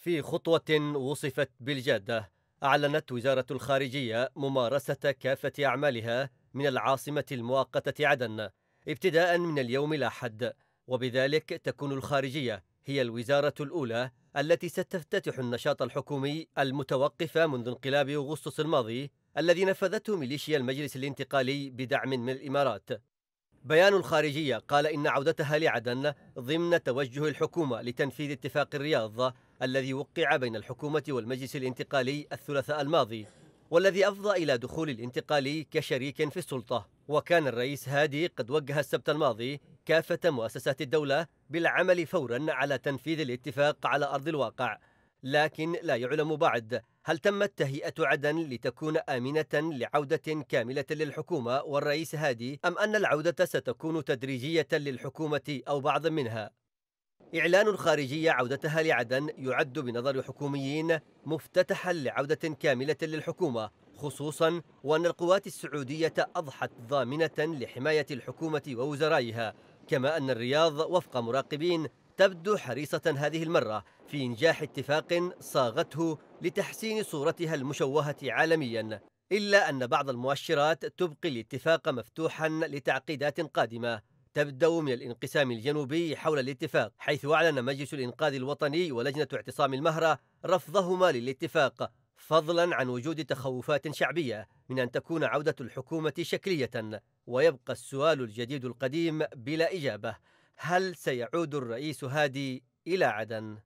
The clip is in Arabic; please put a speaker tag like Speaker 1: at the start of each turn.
Speaker 1: في خطوة وصفت بالجادة أعلنت وزارة الخارجية ممارسة كافة أعمالها من العاصمة المؤقتة عدن ابتداء من اليوم الأحد وبذلك تكون الخارجية هي الوزارة الأولى التي ستفتتح النشاط الحكومي المتوقف منذ انقلاب أغسطس الماضي الذي نفذته ميليشيا المجلس الانتقالي بدعم من الإمارات بيان الخارجية قال إن عودتها لعدن ضمن توجه الحكومة لتنفيذ اتفاق الرياض الذي وقع بين الحكومة والمجلس الانتقالي الثلاثاء الماضي والذي أفضى إلى دخول الانتقالي كشريك في السلطة وكان الرئيس هادي قد وجه السبت الماضي كافة مؤسسات الدولة بالعمل فورا على تنفيذ الاتفاق على أرض الواقع لكن لا يعلم بعد هل تمت تهيئة عدن لتكون آمنة لعودة كاملة للحكومة والرئيس هادي أم أن العودة ستكون تدريجية للحكومة أو بعض منها إعلان الخارجية عودتها لعدن يعد بنظر حكوميين مفتتحا لعودة كاملة للحكومة خصوصا وأن القوات السعودية أضحت ضامنة لحماية الحكومة ووزرائها كما أن الرياض وفق مراقبين تبدو حريصة هذه المرة في إنجاح اتفاق صاغته لتحسين صورتها المشوهة عالميا إلا أن بعض المؤشرات تبقي الاتفاق مفتوحا لتعقيدات قادمة تبدأ من الانقسام الجنوبي حول الاتفاق حيث أعلن مجلس الإنقاذ الوطني ولجنة اعتصام المهرة رفضهما للاتفاق فضلا عن وجود تخوفات شعبية من أن تكون عودة الحكومة شكلية ويبقى السؤال الجديد القديم بلا إجابة هل سيعود الرئيس هادي إلى عدن؟